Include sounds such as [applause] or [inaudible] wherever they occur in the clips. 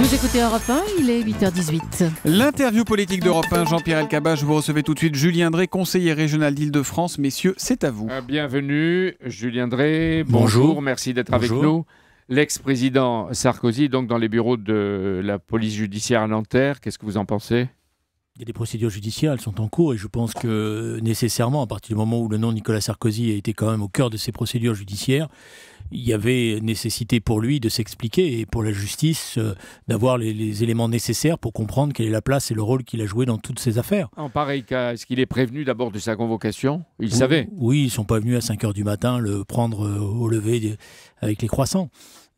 Vous écoutez Europe 1, il est 8h18. L'interview politique d'Europe 1, Jean-Pierre je vous recevez tout de suite Julien Drey, conseiller régional d'Île-de-France. Messieurs, c'est à vous. Ah, bienvenue, Julien Drey. Bonjour, merci d'être avec nous. L'ex-président Sarkozy, donc dans les bureaux de la police judiciaire à Nanterre, qu'est-ce que vous en pensez il y a des procédures judiciaires, elles sont en cours et je pense que nécessairement, à partir du moment où le nom Nicolas Sarkozy a été quand même au cœur de ces procédures judiciaires, il y avait nécessité pour lui de s'expliquer et pour la justice euh, d'avoir les, éléments nécessaires pour comprendre quelle est la place et le rôle qu'il a joué dans toutes ces affaires. En pareil cas, est-ce qu'il est prévenu d'abord de sa convocation Il savait Oui, ils sont pas venus à 5 h du matin le prendre euh, au lever avec les croissants.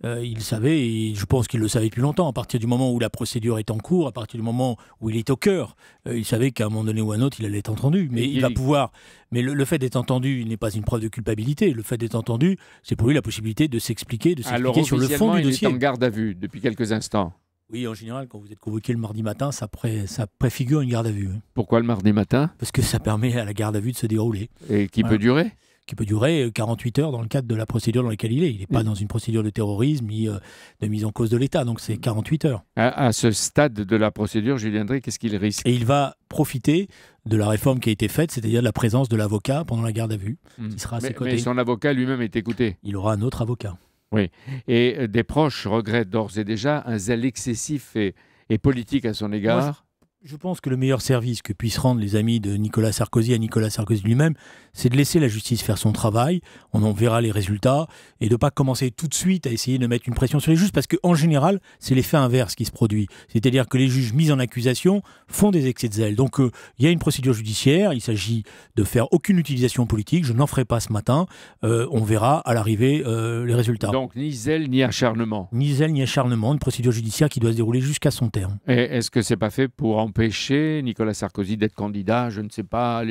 Euh, il savait, et je pense qu'il le savait depuis longtemps, à partir du moment où la procédure est en cours, à partir du moment où il est au cœur, euh, il savait qu'à un moment donné ou à un autre, il allait être entendu. Mais il, va pouvoir. Mais le, fait d'être entendu n'est pas une preuve de culpabilité. Le fait d'être entendu, c'est pour lui la possibilité de s'expliquer, de s'expliquer sur le fond du dossier. Il est en garde à vue depuis quelques instants. Oui, en général, quand vous êtes convoqué le mardi matin, ça, ça préfigure une garde à vue. Hein. Pourquoi le mardi matin Parce que ça permet à la garde à vue de se dérouler. Et qui peut durer qui peut durer 48 euh, heures dans le cadre de la procédure dans laquelle il est. Il n'est pas dans une procédure de terrorisme ni euh, de mise en cause de l'État, donc c'est 48 heures. À, ce stade de la procédure, Julien Drey, qu'est-ce qu'il risque Et il va profiter de la réforme qui a été faite, c'est-à-dire de la présence de l'avocat pendant la garde à vue, hmm. sera à ses côtés. Mais son avocat lui-même est écouté. Il aura un autre avocat. Oui, et euh, des proches regrettent d'ores et déjà un zèle excessif et, politique à son égard. Je pense que le meilleur service que puissent rendre les amis de Nicolas Sarkozy à Nicolas Sarkozy lui-même, c'est de laisser la justice faire son travail, on en verra les résultats, et de ne pas commencer tout de suite à essayer de mettre une pression sur les juges, parce qu'en général, c'est l'effet inverse qui se produit. C'est-à-dire que les juges mis en accusation font des excès de zèle. Donc euh, il y a une procédure judiciaire, il s'agit de faire aucune utilisation politique, je n'en ferai pas ce matin, euh, on verra à l'arrivée euh, les résultats. Donc ni zèle ni acharnement. Ni zèle ni acharnement, une procédure judiciaire qui doit se dérouler jusqu'à son terme. Et est-ce que c'est pas fait pour empêcher Nicolas Sarkozy d'être candidat, je ne sais pas,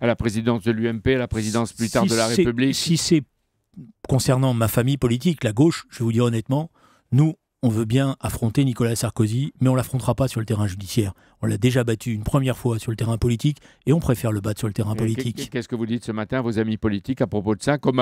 à la présidence de l'UMP, à la présidence plus tard de la République Si c'est concernant ma famille politique, la gauche, je vais vous dire honnêtement, nous, on veut bien affronter Nicolas Sarkozy, mais on l'affrontera pas sur le terrain judiciaire. On l'a déjà battu une première fois sur le terrain politique et on préfère le battre sur le terrain politique. Qu'est-ce que vous dites ce matin, à vos amis politiques, à propos de ça, comme,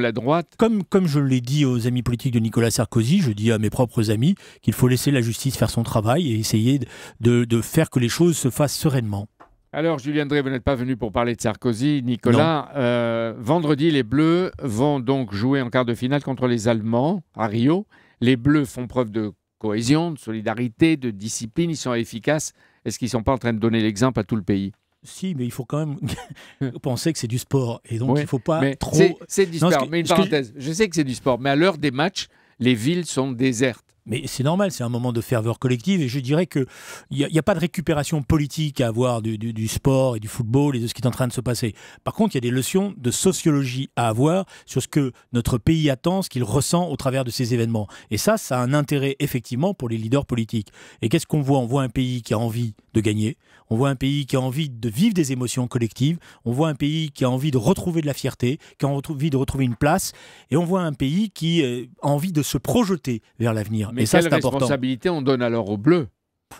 la droite comme, comme je l'ai dit aux amis politiques de Nicolas Sarkozy, je dis à mes propres amis qu'il faut laisser la justice faire son travail et essayer de, faire que les choses se fassent sereinement. Alors, Julien Drey, vous n'êtes pas venu pour parler de Sarkozy. Nicolas, euh, vendredi, les Bleus vont donc jouer en quart de finale contre les Allemands à Rio. Les Bleus font preuve de cohésion, de solidarité, de discipline, ils sont efficaces. Est-ce qu'ils ne sont pas en train de donner l'exemple à tout le pays si, mais il faut quand même [laughs] penser que c'est du sport. Et donc, il ne faut pas trop. C'est du sport. mais une parenthèse, je sais que c'est du sport, mais à l'heure des matchs, les villes sont désertes. Mais c'est normal, c'est un moment de ferveur collective et je dirais qu'il n'y a, pas de récupération politique à avoir du, du, sport et du football et de ce qui est en train de se passer. Par contre, il y a des leçons de sociologie à avoir sur ce que notre pays attend, ce qu'il ressent au travers de ces événements. Et ça, ça a un intérêt effectivement pour les leaders politiques. Et qu'est-ce qu'on voit On voit un pays qui a envie gagner. On voit un pays qui a envie de vivre des émotions collectives. On voit un pays qui a envie de retrouver de la fierté, qui a envie de retrouver une place. Et on voit un pays qui euh, a envie de se projeter vers l'avenir. Mais et ça, quelle responsabilité on donne alors aux Bleus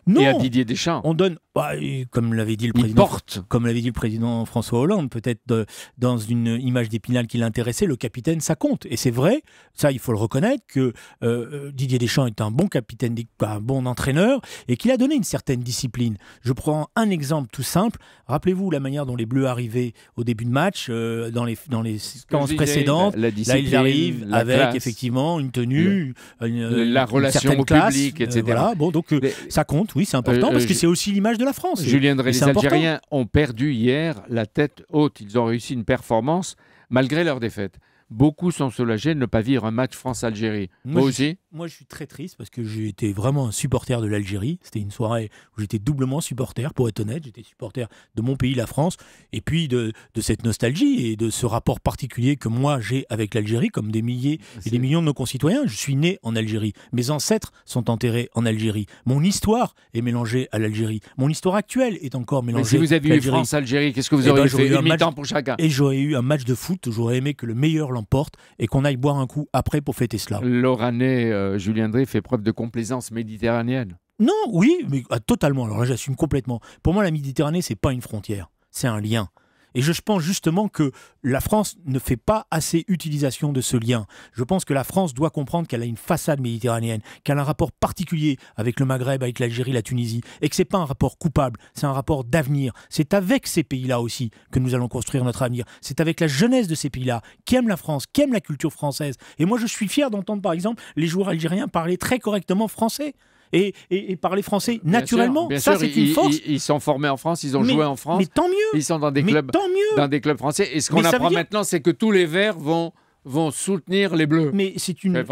Didier Deschamps. On donne, bah, comme l'avait dit le président, comme l'avait dit le président François Hollande, peut-être dans une image d'épinal qui l'intéressait, le capitaine ça compte. Et c'est vrai, ça il faut le reconnaître que euh, euh, Didier Deschamps est un bon capitaine, bah, un bon entraîneur et qu'il a donné une certaine discipline. Je prends un exemple tout simple. Rappelez-vous la manière dont les Bleus arrivaient au début de match euh, dans les dans les séquences précédentes. là ils arrivent avec effectivement une tenue, la relation au public, etc. Bon donc ça compte oui, c'est important, euh, parce que c'est aussi l'image de la France. Julien Drey, les Algériens ont perdu hier la tête haute. Ils ont réussi une performance malgré leur défaite. Beaucoup sont soulagés de ne pas vivre un match France-Algérie. Moi, aussi Moi, je suis très triste parce que j'ai été vraiment un supporter de l'Algérie. C'était une soirée où j'étais doublement supporter, pour être honnête. J'étais supporter de mon pays, la France, et puis de, de cette nostalgie et de ce rapport particulier que moi j'ai avec l'Algérie, comme des milliers et des millions de nos concitoyens. Je suis né en Algérie. Mes ancêtres sont enterrés en Algérie. Mon histoire est mélangée à l'Algérie. Mon histoire actuelle est encore mélangée. Mais si vous aviez eu France-Algérie, qu'est-ce que vous eh ben, auriez joué fait eu pour chacun Et j'aurais eu un match de foot. J'aurais aimé que le meilleur et qu'on aille boire un coup après pour fêter cela. L'Oranais, euh, Julien Drey, fait preuve de complaisance méditerranéenne. Non, oui, mais ah, totalement. Alors j'assume complètement. Pour moi, la Méditerranée, c'est pas une frontière, c'est un lien. Et je pense justement que la France ne fait pas assez utilisation de ce lien. Je pense que la France doit comprendre qu'elle a une façade méditerranéenne, qu'elle a un rapport particulier avec le Maghreb, avec l'Algérie, la Tunisie, et que ce n'est pas un rapport coupable, c'est un rapport d'avenir. C'est avec ces pays-là aussi que nous allons construire notre avenir. C'est avec la jeunesse de ces pays-là, qui aime la France, qui aime la culture française. Et moi, je suis fier d'entendre, par exemple, les joueurs algériens parler très correctement français et, et, les parler français naturellement. ça, c'est une force. Ils, sont formés en France, ils ont joué en France. Mais tant mieux. Ils sont dans des clubs, dans des clubs français. Et ce qu'on apprend maintenant, c'est que tous les Verts vont vont soutenir les Bleus. Mais c'est une,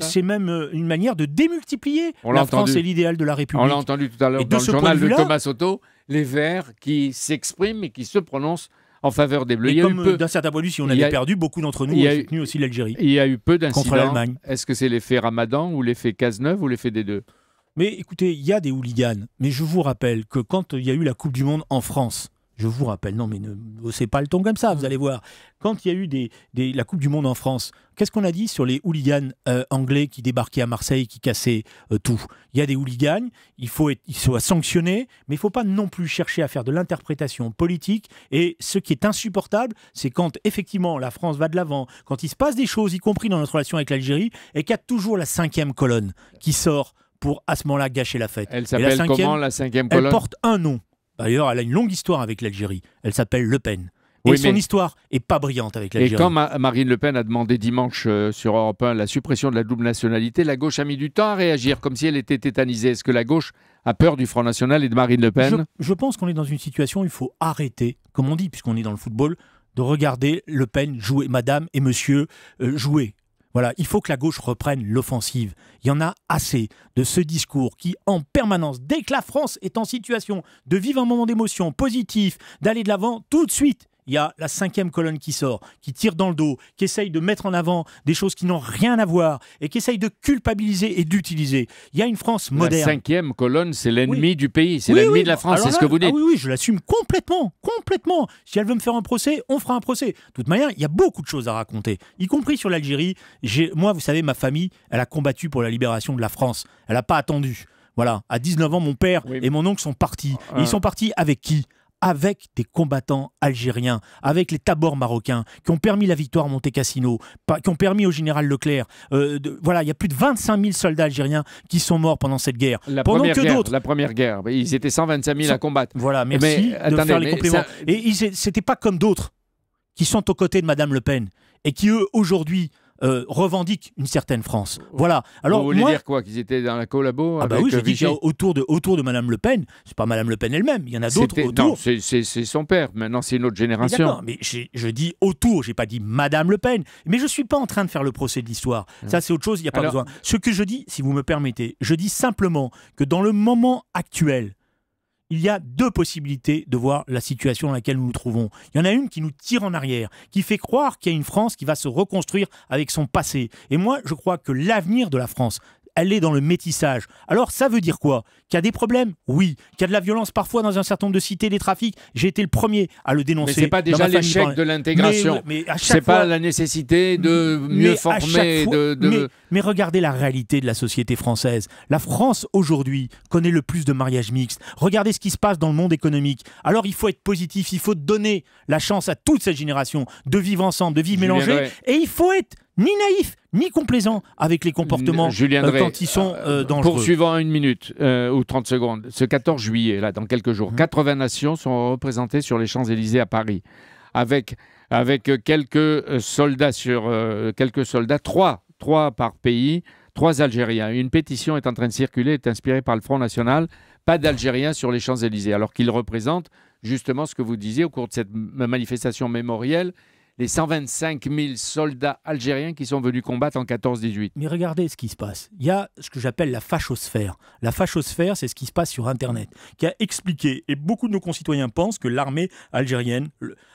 c'est même euh, une manière de démultiplier. On la France est l'idéal de la République. On l'a entendu tout à l'heure dans le journal de, Thomas Soto, les Verts qui s'expriment et qui se prononcent en faveur des Bleus. Et comme euh, d'un certain point de vue, si on avait perdu, beaucoup d'entre nous ont soutenu aussi l'Algérie. Il y a eu peu d'incidents. Est-ce que c'est l'effet Ramadan ou l'effet Cazeneuve ou l'effet des deux mais écoutez, il y a des hooligans, mais je vous rappelle que quand il y a eu la Coupe du Monde en France, je vous rappelle, non mais ne haussez pas le ton comme ça, vous mm. allez voir. Quand il y a eu la Coupe du Monde en France, qu'est-ce qu'on a dit sur les hooligans euh, anglais qui débarquaient à Marseille, qui cassaient euh, tout Il y a des hooligans, il faut qu'ils soient sanctionnés, mais il ne faut pas non plus chercher à faire de l'interprétation politique. Et ce qui est insupportable, c'est quand effectivement la France va de l'avant, quand il se passe des choses, y compris dans notre relation avec l'Algérie, et qu'il y a toujours la cinquième colonne qui sort pour à ce moment-là gâcher la fête. Elle s'appelle comment la cinquième colonne Elle porte un nom. D'ailleurs, elle a une longue histoire avec l'Algérie. Elle s'appelle Le Pen. Et son histoire est pas brillante avec l'Algérie. Et quand Marine Le Pen a demandé dimanche euh, sur Europe 1 la suppression de la double nationalité, la gauche a mis du temps à réagir, comme si elle était tétanisée. Est-ce que la gauche a peur du Front National et de Marine Le Pen je, pense qu'on est dans une situation où il faut arrêter, comme on dit, puisqu'on est dans le football, de regarder Le Pen jouer, Madame et Monsieur euh, jouer. Voilà, il faut que la gauche reprenne l'offensive. Il y en a assez de ce discours qui, en permanence, dès que la France est en situation de vivre un moment d'émotion positif, d'aller de l'avant, tout de suite, il y a la cinquième colonne qui sort, qui tire dans le dos, qui essaye de mettre en avant des choses qui n'ont rien à voir et qui essaye de culpabiliser et d'utiliser. Il y a une France moderne. La cinquième colonne, c'est l'ennemi du pays, c'est l'ennemi de la France, c'est ce que vous ah dites. oui, oui, je l'assume complètement, complètement. Si elle veut me faire un procès, on fera un procès. De toute manière, il y a beaucoup de choses à raconter, y compris sur l'Algérie. Moi, vous savez, ma famille, elle a combattu pour la libération de la France. Elle n'a pas attendu. Voilà, à 19 ans, mon père et mon oncle sont partis. Ah. Ils sont partis avec qui avec des combattants algériens, avec les tabors marocains, qui ont permis la victoire à Monte Cassino, qui ont permis au général Leclerc. Euh, voilà, il y a plus de 25 000 soldats algériens qui sont morts pendant cette guerre. La pendant première que d'autres. La première guerre. Ils étaient 125 000 à combattre. Voilà, merci mais, de faire les compléments. Et Et n'était pas comme d'autres qui sont aux côtés de Madame Le Pen et qui, eux, aujourd'hui, revendique revendiquent une certaine France. Voilà. Alors, Vous voulez dire quoi Qu'ils étaient dans la collabo Ah, bah oui, euh, j'ai dit autour de, autour de Madame Le Pen, c'est pas Madame Le Pen elle-même, il y en a d'autres autour. Non, c'est son père, maintenant c'est une autre génération. mais je dis autour, j'ai pas dit Madame Le Pen. Mais je suis pas en train de faire le procès de l'histoire. Ça, c'est autre chose, il n'y a pas besoin. Ce que je dis, si vous me permettez, je dis simplement que dans le moment actuel, il y a deux possibilités de voir la situation dans laquelle nous nous trouvons. Il y en a une qui nous tire en arrière, qui fait croire qu'il y a une France qui va se reconstruire avec son passé. Et moi, je crois que l'avenir de la France, elle est dans le métissage. Alors ça veut dire quoi Qu'il y a des problèmes Oui. Qu'il y a de la violence parfois dans un certain nombre de cités, des trafics. J'ai été le premier à le dénoncer. Mais c'est pas déjà l'échec de l'intégration. Mais, mais pas la nécessité de mieux former. Mais, regardez la réalité de la société française. La France aujourd'hui connaît le plus de mariages mixtes. Regardez ce qui se passe dans le monde économique. Alors il faut être positif, il faut donner la chance à toute cette génération de vivre ensemble, de vivre mélangés. et il faut être ni naïf, ni complaisant avec les comportements Julien euh, quand ils sont euh, euh, dangereux. Poursuivant une minute ou 30 secondes, ce 14 juillet, là, dans quelques jours, 80 hein. nations sont représentées sur les Champs-Élysées à Paris, avec, avec quelques soldats sur quelques soldats, trois, trois par pays, trois Algériens. Une pétition est en train de circuler, est inspirée par le Front National, pas d'Algériens sur les Champs-Élysées, alors qu'ils représentent justement ce que vous disiez au cours de cette manifestation mémorielle les 125 000 soldats algériens qui sont venus combattre en 14-18. Mais regardez ce qui se passe. Il y a ce que j'appelle la fachosphère. La fachosphère, c'est ce qui se passe sur Internet, qui a expliqué, et beaucoup de nos concitoyens pensent que l'armée algérienne,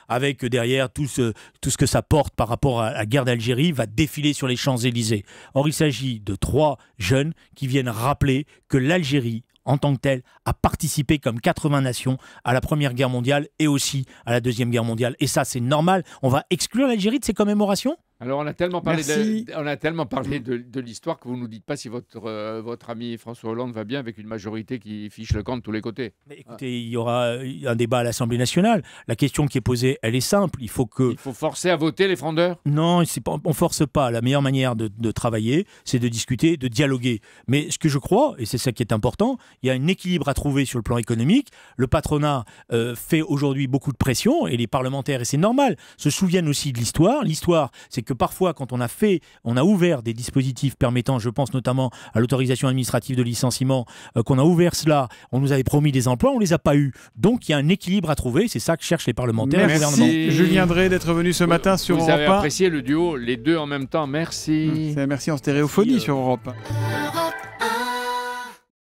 avec derrière tout ce, tout ce que ça porte par rapport à la guerre d'Algérie, va défiler sur les Champs-Élysées. Or, il s'agit de trois jeunes qui viennent rappeler que l'Algérie en tant que tel a participé comme 80 nations à la Première Guerre mondiale et aussi à la Deuxième Guerre mondiale. Et ça, c'est normal. On va exclure l'Algérie de ces commémorations alors, on a tellement parlé, de, on a tellement parlé mm. de, l'histoire que vous ne nous dites pas si votre, euh, votre ami François Hollande va bien avec une majorité qui fiche le camp de tous les côtés. Mais écoutez, il y aura un débat à l'Assemblée nationale. La question qui est posée, elle est simple. Il faut que. Il faut forcer à voter les frondeurs Non, on ne force pas. La meilleure manière de, travailler, c'est de discuter, de dialoguer. Mais ce que je crois, et c'est ça qui est important, il y a un équilibre à trouver sur le plan économique. Le patronat euh, fait aujourd'hui beaucoup de pression et les parlementaires, et c'est normal, se souviennent aussi de l'histoire. L'histoire, c'est que parfois, quand on a fait, on a ouvert des dispositifs permettant, je pense notamment à l'autorisation administrative de licenciement, euh, qu'on a ouvert cela, on nous avait promis des emplois, on les a pas eus. Donc il y a un équilibre à trouver, c'est ça que cherchent les parlementaires Merci. et le gouvernement. Julien d'être venu ce euh, matin sur Europe Vous avez apprécié le duo, les deux en même temps. Merci. Merci en stéréophonie euh, sur Europe